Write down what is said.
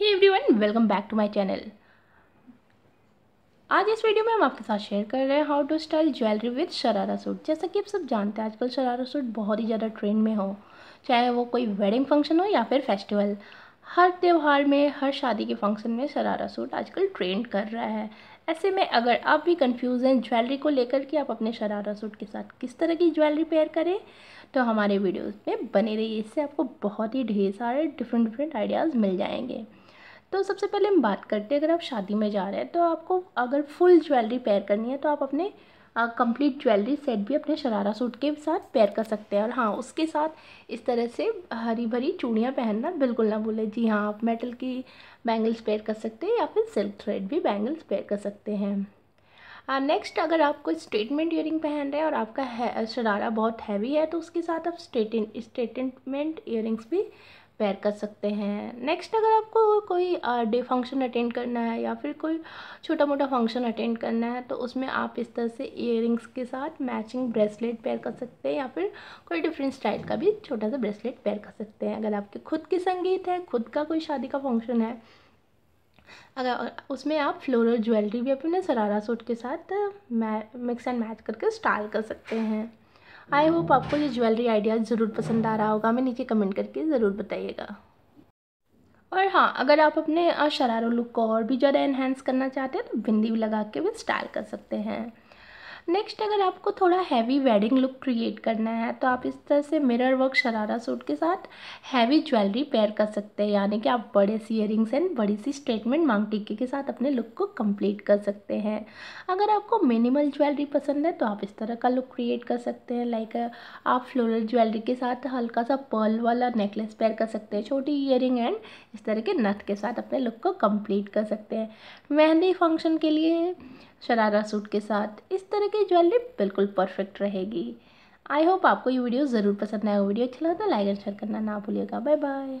hey one welcome back to my channel आज इस video में हम आपके साथ शेयर कर रहे हैं how to style jewellery with sharara suit जैसा कि आप सब जानते हैं आजकल शरारा सूट बहुत ही ज़्यादा ट्रेंड में हो चाहे वो कोई वेडिंग फंक्शन हो या फिर फेस्टिवल हर त्यौहार में हर शादी के फंक्शन में शरारा सूट आजकल ट्रेंड कर रहा है ऐसे में अगर आप भी कंफ्यूज हैं ज्वेलरी को लेकर कि आप अपने शरारा सूट के साथ किस तरह की ज्वेलरी पेयर करें तो हमारे वीडियोस में बने रहिए इससे आपको बहुत ही ढेर सारे डिफरेंट डिफरेंट आइडियाज़ मिल जाएंगे तो सबसे पहले हम बात करते हैं अगर आप शादी में जा रहे हैं तो आपको अगर फुल ज्वेलरी पेयर करनी है तो आप अपने कंप्लीट ज्वेलरी सेट भी अपने शरारा सूट के साथ पेयर कर सकते हैं और हाँ उसके साथ इस तरह से हरी भरी चूड़ियाँ पहनना बिल्कुल ना भूलें जी हाँ आप मेटल की बैंगल्स पेयर कर सकते हैं या फिर सिल्क थ्रेड भी बैंगल्स पेयर कर सकते हैं नेक्स्ट अगर आप कोई स्ट्रेटमेंट ईयरिंग पहन रहे हैं और आपका है, शरारा बहुत हैवी है तो उसके साथ आप स्ट्रेटन स्ट्रेटमेंट ईयरिंग्स भी पैर कर सकते हैं नेक्स्ट अगर आपको कोई डे फंक्शन अटेंड करना है या फिर कोई छोटा मोटा फंक्शन अटेंड करना है तो उसमें आप इस तरह से इयर के साथ मैचिंग ब्रेसलेट पैर कर सकते हैं या फिर कोई डिफरेंट स्टाइल का भी छोटा सा ब्रेसलेट पैर कर सकते हैं अगर आपके खुद के संगीत है खुद का कोई शादी का फंक्शन है अगर उसमें आप फ्लोरल ज्वेलरी भी अपने सरारा सूट के साथ मिक्स एंड मैच करके स्टाइल कर सकते हैं आई होप आपको ये ज्वेलरी आइडिया ज़रूर पसंद आ रहा होगा हमें नीचे कमेंट करके ज़रूर बताइएगा और हाँ अगर आप अपने शरारों लुक को और भी ज़्यादा इन्हेंस करना चाहते हैं तो बिंदी भी लगा के भी स्टाइल कर सकते हैं नेक्स्ट अगर आपको थोड़ा हैवी वेडिंग लुक क्रिएट करना है तो आप इस तरह से मिरर वर्क शरारा सूट के साथ हैवी ज्वेलरी पेयर कर सकते हैं यानी कि आप बड़े सी इयरिंग्स एंड बड़ी सी स्टेटमेंट मांग टिक्के के साथ अपने लुक को कंप्लीट कर सकते हैं अगर आपको मिनिमल ज्वेलरी पसंद है तो आप इस तरह का लुक क्रिएट कर सकते हैं लाइक आप फ्लोरल ज्वेलरी के साथ हल्का सा पर्ल वाला नेकलेस पेयर कर सकते हैं छोटी ईयर एंड इस तरह के नथ के साथ अपने लुक को कम्प्लीट कर सकते हैं मेहंदी फंक्शन के लिए शरारा सूट के साथ इस तरह की ज्वेलरी बिल्कुल परफेक्ट रहेगी आई होप आपको ये वीडियो ज़रूर पसंद आएगा वीडियो अच्छा लगा तो लाइक एंड शेयर करना ना भूलिएगा बाय बाय